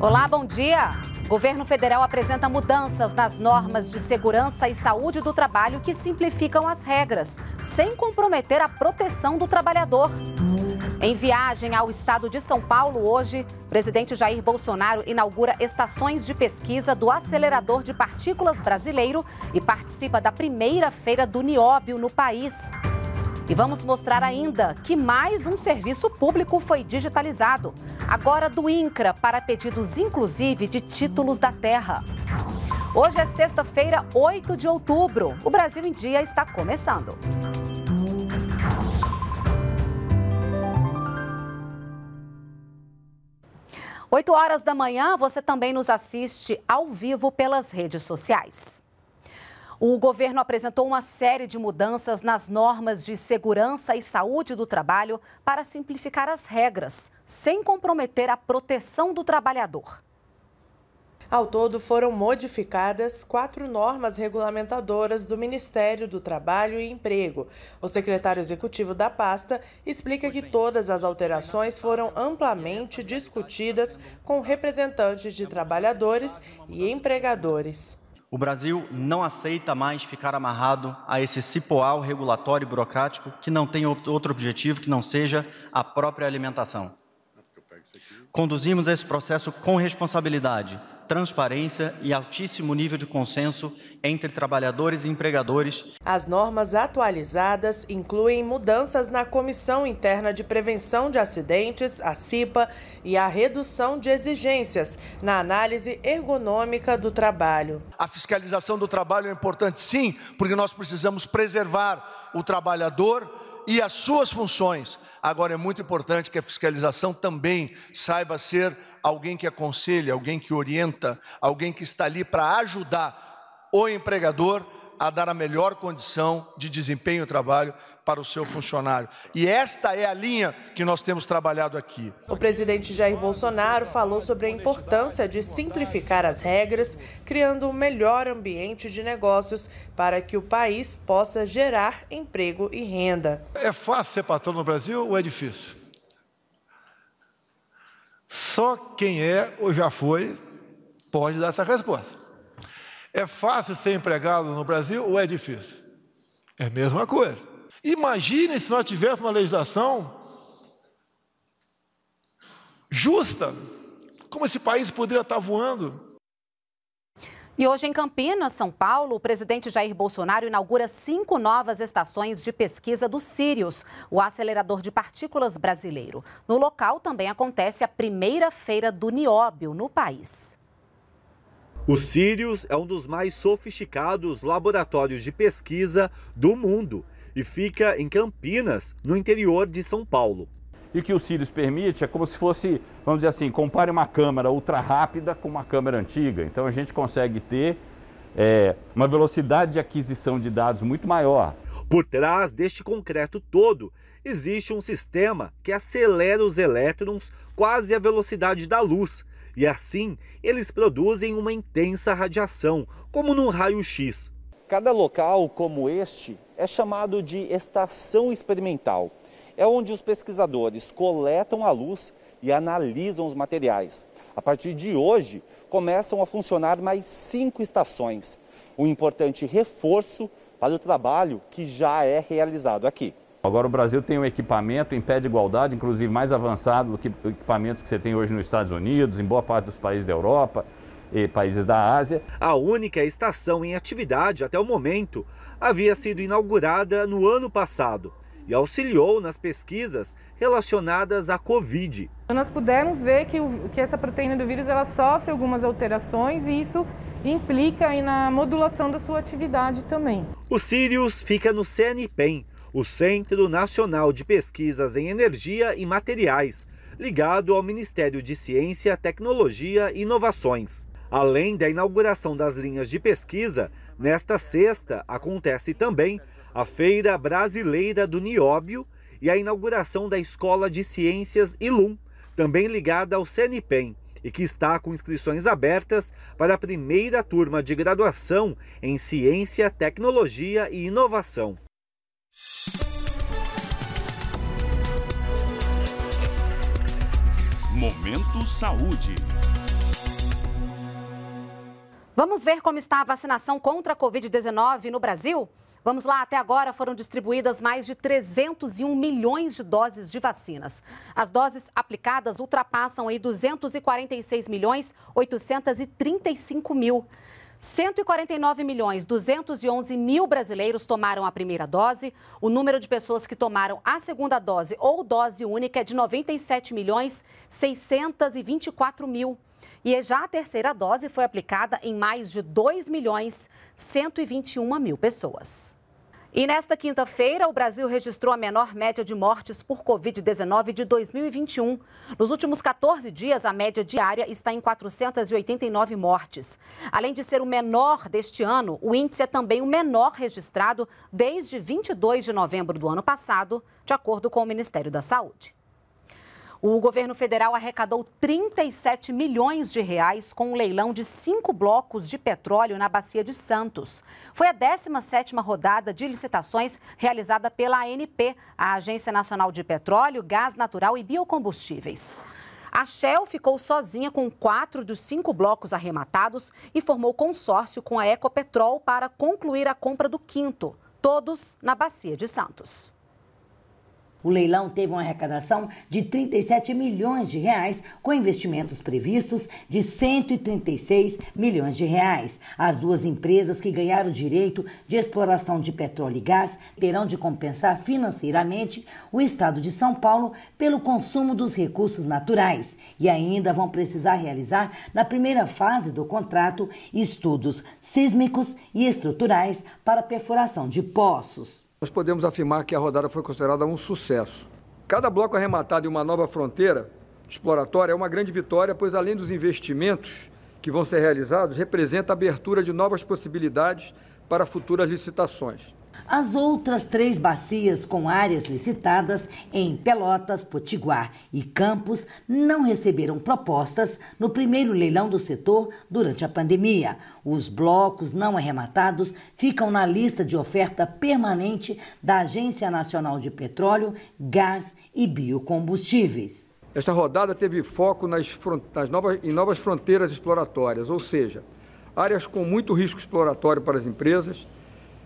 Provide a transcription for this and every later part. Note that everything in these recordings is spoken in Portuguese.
Olá, bom dia. O governo federal apresenta mudanças nas normas de segurança e saúde do trabalho que simplificam as regras, sem comprometer a proteção do trabalhador. Em viagem ao estado de São Paulo hoje, presidente Jair Bolsonaro inaugura estações de pesquisa do acelerador de partículas brasileiro e participa da primeira feira do nióbio no país. E vamos mostrar ainda que mais um serviço público foi digitalizado. Agora do INCRA para pedidos, inclusive, de títulos da terra. Hoje é sexta-feira, 8 de outubro. O Brasil em Dia está começando. Oito horas da manhã, você também nos assiste ao vivo pelas redes sociais. O governo apresentou uma série de mudanças nas normas de segurança e saúde do trabalho para simplificar as regras, sem comprometer a proteção do trabalhador. Ao todo, foram modificadas quatro normas regulamentadoras do Ministério do Trabalho e Emprego. O secretário executivo da pasta explica que todas as alterações foram amplamente discutidas com representantes de trabalhadores e empregadores. O Brasil não aceita mais ficar amarrado a esse cipoal regulatório e burocrático que não tem outro objetivo que não seja a própria alimentação. Conduzimos esse processo com responsabilidade, transparência e altíssimo nível de consenso entre trabalhadores e empregadores. As normas atualizadas incluem mudanças na Comissão Interna de Prevenção de Acidentes, a CIPA, e a redução de exigências na análise ergonômica do trabalho. A fiscalização do trabalho é importante, sim, porque nós precisamos preservar o trabalhador e as suas funções. Agora, é muito importante que a fiscalização também saiba ser alguém que aconselha, alguém que orienta, alguém que está ali para ajudar o empregador a dar a melhor condição de desempenho e trabalho para o seu funcionário. E esta é a linha que nós temos trabalhado aqui. O presidente Jair Bolsonaro falou sobre a importância de simplificar as regras, criando um melhor ambiente de negócios para que o país possa gerar emprego e renda. É fácil ser patrão no Brasil ou é difícil? Só quem é ou já foi pode dar essa resposta. É fácil ser empregado no Brasil ou é difícil? É a mesma coisa. Imagine se nós tivéssemos uma legislação justa, como esse país poderia estar voando. E hoje em Campinas, São Paulo, o presidente Jair Bolsonaro inaugura cinco novas estações de pesquisa do Sirius, o acelerador de partículas brasileiro. No local também acontece a primeira feira do nióbio no país. O Sirius é um dos mais sofisticados laboratórios de pesquisa do mundo e fica em Campinas, no interior de São Paulo. E o que o Sirius permite é como se fosse, vamos dizer assim, compare uma câmera ultra rápida com uma câmera antiga. Então a gente consegue ter é, uma velocidade de aquisição de dados muito maior. Por trás deste concreto todo, existe um sistema que acelera os elétrons quase à velocidade da luz, e assim eles produzem uma intensa radiação, como num raio-x. Cada local como este é chamado de estação experimental é onde os pesquisadores coletam a luz e analisam os materiais. A partir de hoje, começam a funcionar mais cinco estações, um importante reforço para o trabalho que já é realizado aqui. Agora o Brasil tem um equipamento em pé de igualdade, inclusive mais avançado do que equipamentos que você tem hoje nos Estados Unidos, em boa parte dos países da Europa e países da Ásia. A única estação em atividade até o momento havia sido inaugurada no ano passado e auxiliou nas pesquisas relacionadas à Covid. Então, nós pudemos ver que, o, que essa proteína do vírus ela sofre algumas alterações e isso implica aí na modulação da sua atividade também. O Sirius fica no CNPEM, o Centro Nacional de Pesquisas em Energia e Materiais, ligado ao Ministério de Ciência, Tecnologia e Inovações. Além da inauguração das linhas de pesquisa, nesta sexta acontece também a Feira Brasileira do Nióbio e a inauguração da Escola de Ciências ILUM, também ligada ao CNPEM, e que está com inscrições abertas para a primeira turma de graduação em Ciência, Tecnologia e Inovação. Momento Saúde. Vamos ver como está a vacinação contra a Covid-19 no Brasil? Vamos lá, até agora foram distribuídas mais de 301 milhões de doses de vacinas. As doses aplicadas ultrapassam aí 246 milhões 835 mil. 149 milhões 211 mil brasileiros tomaram a primeira dose. O número de pessoas que tomaram a segunda dose ou dose única é de 97 milhões 624 mil. E já a terceira dose foi aplicada em mais de 2 milhões 121 mil pessoas. E nesta quinta-feira, o Brasil registrou a menor média de mortes por Covid-19 de 2021. Nos últimos 14 dias, a média diária está em 489 mortes. Além de ser o menor deste ano, o índice é também o menor registrado desde 22 de novembro do ano passado, de acordo com o Ministério da Saúde. O governo federal arrecadou 37 milhões de reais com o um leilão de cinco blocos de petróleo na Bacia de Santos. Foi a 17ª rodada de licitações realizada pela ANP, a Agência Nacional de Petróleo, Gás Natural e Biocombustíveis. A Shell ficou sozinha com quatro dos cinco blocos arrematados e formou consórcio com a Ecopetrol para concluir a compra do quinto, todos na Bacia de Santos. O leilão teve uma arrecadação de 37 milhões de reais, com investimentos previstos de 136 milhões de reais. As duas empresas que ganharam o direito de exploração de petróleo e gás terão de compensar financeiramente o estado de São Paulo pelo consumo dos recursos naturais e ainda vão precisar realizar na primeira fase do contrato estudos sísmicos e estruturais para perfuração de poços. Nós podemos afirmar que a rodada foi considerada um sucesso. Cada bloco arrematado em uma nova fronteira exploratória é uma grande vitória, pois além dos investimentos que vão ser realizados, representa a abertura de novas possibilidades para futuras licitações. As outras três bacias com áreas licitadas em Pelotas, Potiguar e Campos não receberam propostas no primeiro leilão do setor durante a pandemia. Os blocos não arrematados ficam na lista de oferta permanente da Agência Nacional de Petróleo, Gás e Biocombustíveis. Esta rodada teve foco nas, nas novas, em novas fronteiras exploratórias, ou seja, áreas com muito risco exploratório para as empresas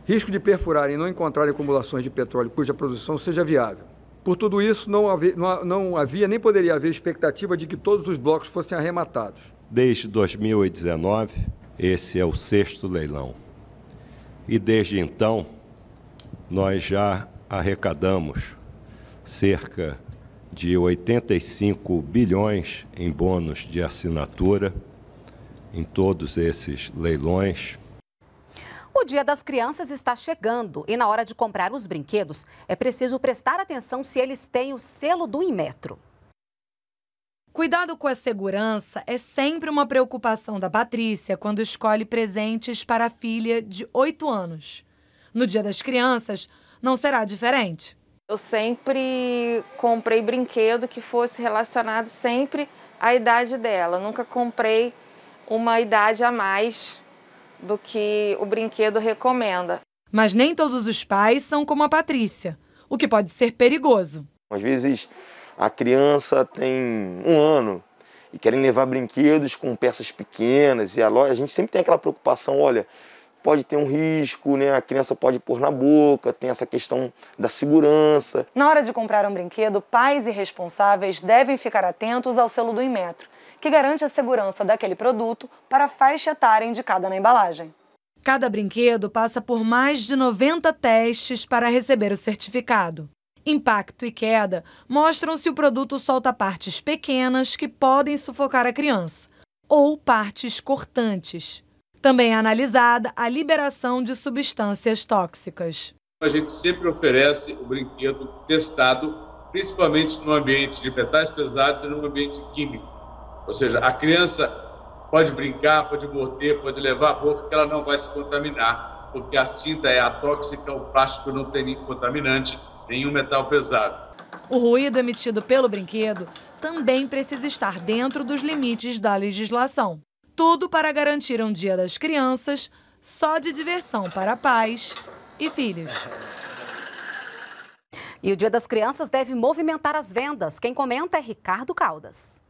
risco de perfurarem e não encontrar acumulações de petróleo cuja produção seja viável. Por tudo isso, não havia, não havia, nem poderia haver expectativa de que todos os blocos fossem arrematados. Desde 2019, esse é o sexto leilão. E desde então, nós já arrecadamos cerca de 85 bilhões em bônus de assinatura em todos esses leilões o Dia das Crianças está chegando e na hora de comprar os brinquedos é preciso prestar atenção se eles têm o selo do Inmetro. Cuidado com a segurança é sempre uma preocupação da Patrícia quando escolhe presentes para a filha de 8 anos. No Dia das Crianças, não será diferente. Eu sempre comprei brinquedo que fosse relacionado sempre à idade dela. nunca comprei uma idade a mais do que o brinquedo recomenda. Mas nem todos os pais são como a Patrícia, o que pode ser perigoso. Às vezes a criança tem um ano e querem levar brinquedos com peças pequenas e a loja, a gente sempre tem aquela preocupação, olha, pode ter um risco, né? A criança pode pôr na boca, tem essa questão da segurança. Na hora de comprar um brinquedo, pais e responsáveis devem ficar atentos ao selo do Inmetro que garante a segurança daquele produto para a faixa etária indicada na embalagem. Cada brinquedo passa por mais de 90 testes para receber o certificado. Impacto e queda mostram se o produto solta partes pequenas que podem sufocar a criança ou partes cortantes. Também é analisada a liberação de substâncias tóxicas. A gente sempre oferece o brinquedo testado, principalmente no ambiente de metais pesados e no ambiente químico. Ou seja, a criança pode brincar, pode morder, pode levar a boca, que ela não vai se contaminar, porque a tinta é atóxica, o plástico não tem nenhum contaminante, nenhum metal pesado. O ruído emitido pelo brinquedo também precisa estar dentro dos limites da legislação. Tudo para garantir um Dia das Crianças só de diversão para pais e filhos. E o Dia das Crianças deve movimentar as vendas. Quem comenta é Ricardo Caldas.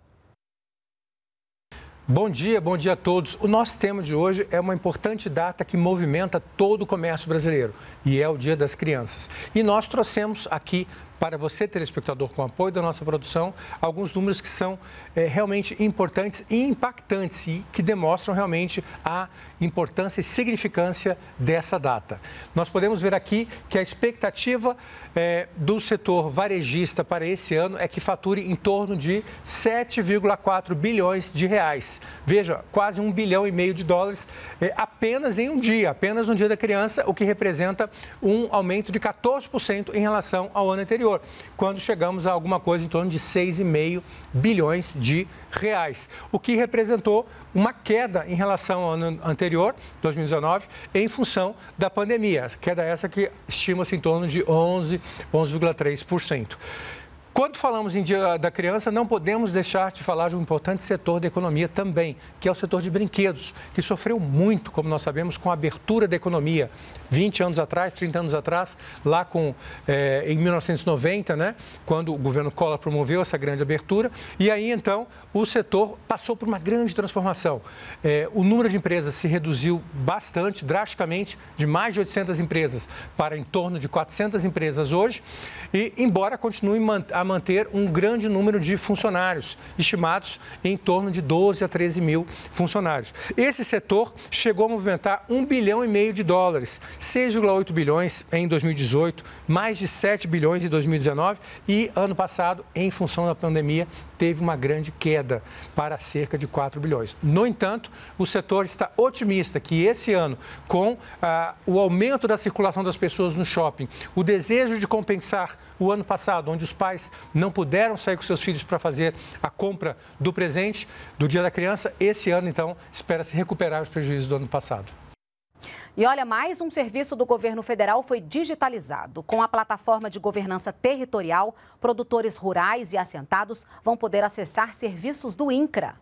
Bom dia, bom dia a todos. O nosso tema de hoje é uma importante data que movimenta todo o comércio brasileiro e é o Dia das Crianças. E nós trouxemos aqui para você, telespectador, com apoio da nossa produção, alguns números que são é, realmente importantes e impactantes e que demonstram realmente a importância e significância dessa data. Nós podemos ver aqui que a expectativa é, do setor varejista para esse ano é que fature em torno de 7,4 bilhões de reais. Veja, quase um bilhão e meio de dólares é, apenas em um dia, apenas um dia da criança, o que representa um aumento de 14% em relação ao ano anterior, quando chegamos a alguma coisa em torno de 6,5 bilhões de reais, o que representou uma queda em relação ao ano anterior anterior, 2019, em função da pandemia, queda essa que estima-se em torno de 11, 11,3%. Quando falamos em Dia da Criança, não podemos deixar de falar de um importante setor da economia também, que é o setor de brinquedos, que sofreu muito, como nós sabemos, com a abertura da economia. 20 anos atrás, 30 anos atrás, lá com, eh, em 1990, né, quando o governo Collor promoveu essa grande abertura, e aí então o setor passou por uma grande transformação. Eh, o número de empresas se reduziu bastante, drasticamente, de mais de 800 empresas para em torno de 400 empresas hoje, e embora continue a a manter um grande número de funcionários, estimados em torno de 12 a 13 mil funcionários. Esse setor chegou a movimentar 1 bilhão e meio de dólares, 6,8 bilhões em 2018, mais de 7 bilhões em 2019 e ano passado, em função da pandemia, teve uma grande queda para cerca de 4 bilhões. No entanto, o setor está otimista que esse ano, com ah, o aumento da circulação das pessoas no shopping, o desejo de compensar o ano passado, onde os pais não puderam sair com seus filhos para fazer a compra do presente do Dia da Criança, esse ano, então, espera-se recuperar os prejuízos do ano passado. E olha, mais um serviço do governo federal foi digitalizado. Com a plataforma de governança territorial, produtores rurais e assentados vão poder acessar serviços do INCRA.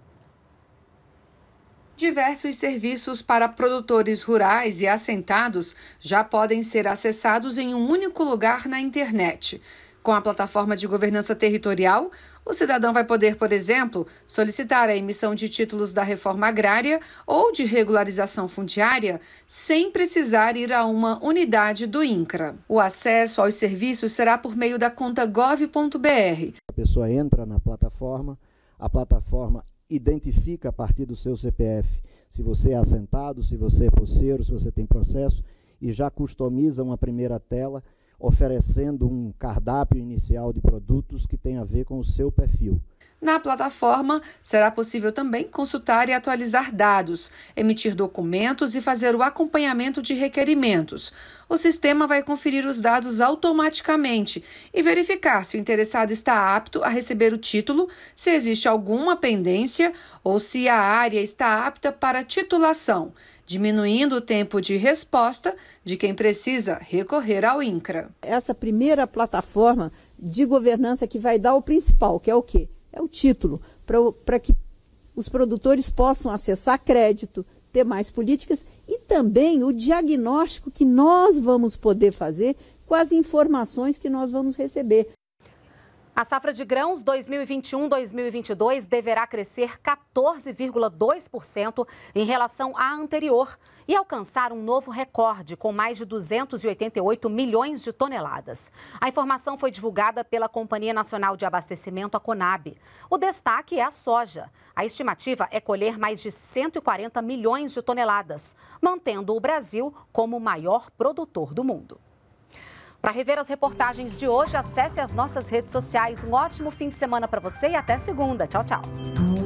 Diversos serviços para produtores rurais e assentados já podem ser acessados em um único lugar na internet. Com a plataforma de governança territorial, o cidadão vai poder, por exemplo, solicitar a emissão de títulos da reforma agrária ou de regularização fundiária sem precisar ir a uma unidade do INCRA. O acesso aos serviços será por meio da conta gov.br. A pessoa entra na plataforma, a plataforma identifica a partir do seu CPF se você é assentado, se você é pulseiro, se você tem processo e já customiza uma primeira tela oferecendo um cardápio inicial de produtos que tem a ver com o seu perfil. Na plataforma, será possível também consultar e atualizar dados, emitir documentos e fazer o acompanhamento de requerimentos. O sistema vai conferir os dados automaticamente e verificar se o interessado está apto a receber o título, se existe alguma pendência ou se a área está apta para titulação, diminuindo o tempo de resposta de quem precisa recorrer ao INCRA. Essa primeira plataforma de governança que vai dar o principal, que é o quê? é o título, para que os produtores possam acessar crédito, ter mais políticas e também o diagnóstico que nós vamos poder fazer com as informações que nós vamos receber. A safra de grãos 2021-2022 deverá crescer 14,2% em relação à anterior e alcançar um novo recorde, com mais de 288 milhões de toneladas. A informação foi divulgada pela Companhia Nacional de Abastecimento, a Conab. O destaque é a soja. A estimativa é colher mais de 140 milhões de toneladas, mantendo o Brasil como o maior produtor do mundo. Para rever as reportagens de hoje, acesse as nossas redes sociais. Um ótimo fim de semana para você e até segunda. Tchau, tchau.